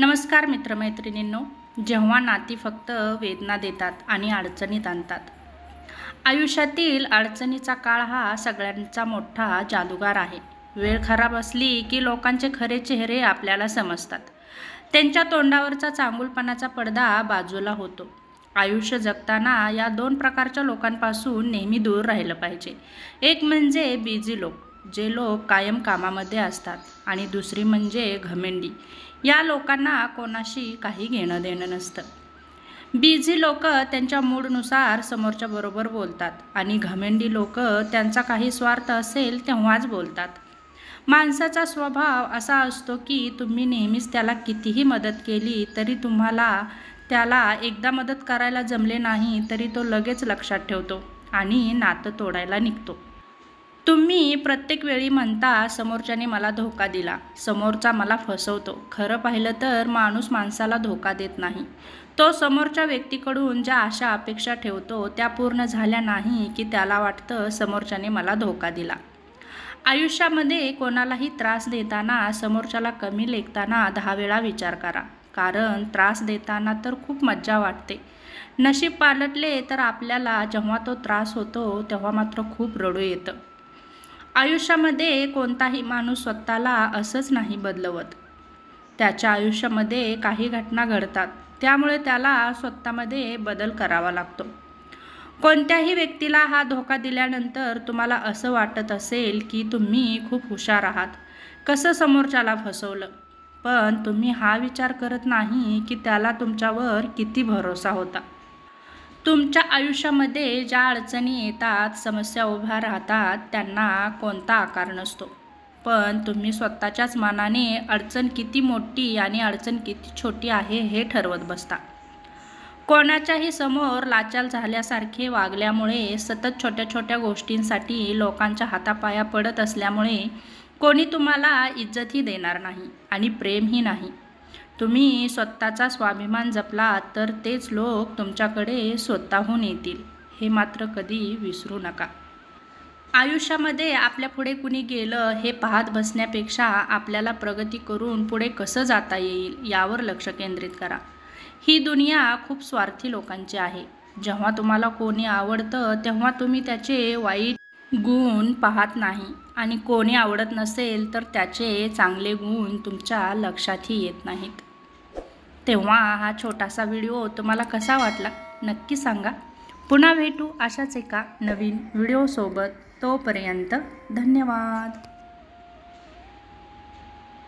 नमस्कार मित्रमैत्रिणींनो जेव्हा नाती फक्त वेदना देतात आणि अडचणीत आणतात आयुष्यातील अडचणीचा काळ हा सगळ्यांचा मोठा जादूगार आहे वेळ खराब असली की लोकांचे खरे चेहरे आपल्याला समजतात त्यांच्या तोंडावरचा चांगुलपणाचा पडदा बाजूला होतो आयुष्य जगताना या दोन प्रकारच्या लोकांपासून नेहमी दूर राहिलं पाहिजे एक म्हणजे बिझी लोक जे लोक कायम कामामध्ये असतात आणि दुसरी म्हणजे घमेंडी या लोकांना कोणाशी काही घेणं देणं नसतं बिझी लोक त्यांच्या मूडनुसार समोरच्याबरोबर बोलतात आणि घमेंडी लोक त्यांचा काही स्वार्थ असेल तेव्हाच बोलतात माणसाचा स्वभाव असा असतो की तुम्ही नेहमीच त्याला कितीही मदत केली तरी तुम्हाला त्याला एकदा मदत करायला जमले नाही तरी तो लगेच लक्षात ठेवतो आणि नातं तोडायला निघतो तुम्ही प्रत्येक वेळी म्हणता समोरच्याने मला धोका दिला समोरचा मला फसवतो खरं पाहिलं तर माणूस माणसाला धोका देत नाही तो समोरच्या व्यक्तीकडून ज्या आशा अपेक्षा ठेवतो त्या पूर्ण झाल्या नाही की त्याला वाटतं समोरच्याने मला धोका दिला आयुष्यामध्ये कोणालाही त्रास देताना समोरच्याला कमी लेखताना दहा वेळा विचार करा कारण त्रास देताना तर खूप मज्जा वाटते नशीब पालटले तर आपल्याला जेव्हा तो त्रास होतो तेव्हा मात्र खूप रडू येतं आयुष्यामध्ये कोणताही माणूस स्वतःला असंच नाही बदलवत त्याच्या आयुष्यामध्ये काही घटना घडतात त्यामुळे त्याला स्वतःमध्ये बदल करावा लागतो कोणत्याही व्यक्तीला हा धोका दिल्यानंतर तुम्हाला असं वाटत असेल की तुम्ही खूप हुशार आहात कसं समोरच्याला फसवलं पण तुम्ही हा विचार करत नाही की त्याला तुमच्यावर किती भरोसा होता तुमच्या आयुष्यामध्ये ज्या अडचणी येतात समस्या उभ्या राहतात त्यांना कोणता आकार नसतो पण तुम्ही स्वतःच्याच मानाने अडचण किती मोठी आणि अडचण किती छोटी आहे हे ठरवत बसता कोणाच्याही समोर लाचाल झाल्यासारखे वागल्यामुळे सतत छोट्या छोट्या गोष्टींसाठी लोकांच्या हातापाया पडत असल्यामुळे कोणी तुम्हाला इज्जतही देणार नाही आणि प्रेमही नाही तुम्ही स्वतःचा स्वाभिमान जपला तर तेच लोक तुमच्याकडे स्वतःहून येतील हे मात्र कधी विसरू नका आयुष्यामध्ये आपल्या पुढे कुणी गेलं हे पाहत बसण्यापेक्षा आपल्याला प्रगती करून पुढे कसं जाता येईल यावर लक्ष केंद्रित करा ही दुनिया खूप स्वार्थी लोकांची आहे जेव्हा तुम्हाला कोणी आवडतं तेव्हा तुम्ही त्याचे वाईट गुण पाहत नाही आणि कोणी आवडत नसेल तर त्याचे चांगले गुण तुमच्या लक्षातही येत नाहीत तेव्हा हा छोटासा व्हिडिओ तुम्हाला कसा वाटला नक्की सांगा पुन्हा भेटू अशाच एका नवीन व्हिडिओसोबत तोपर्यंत धन्यवाद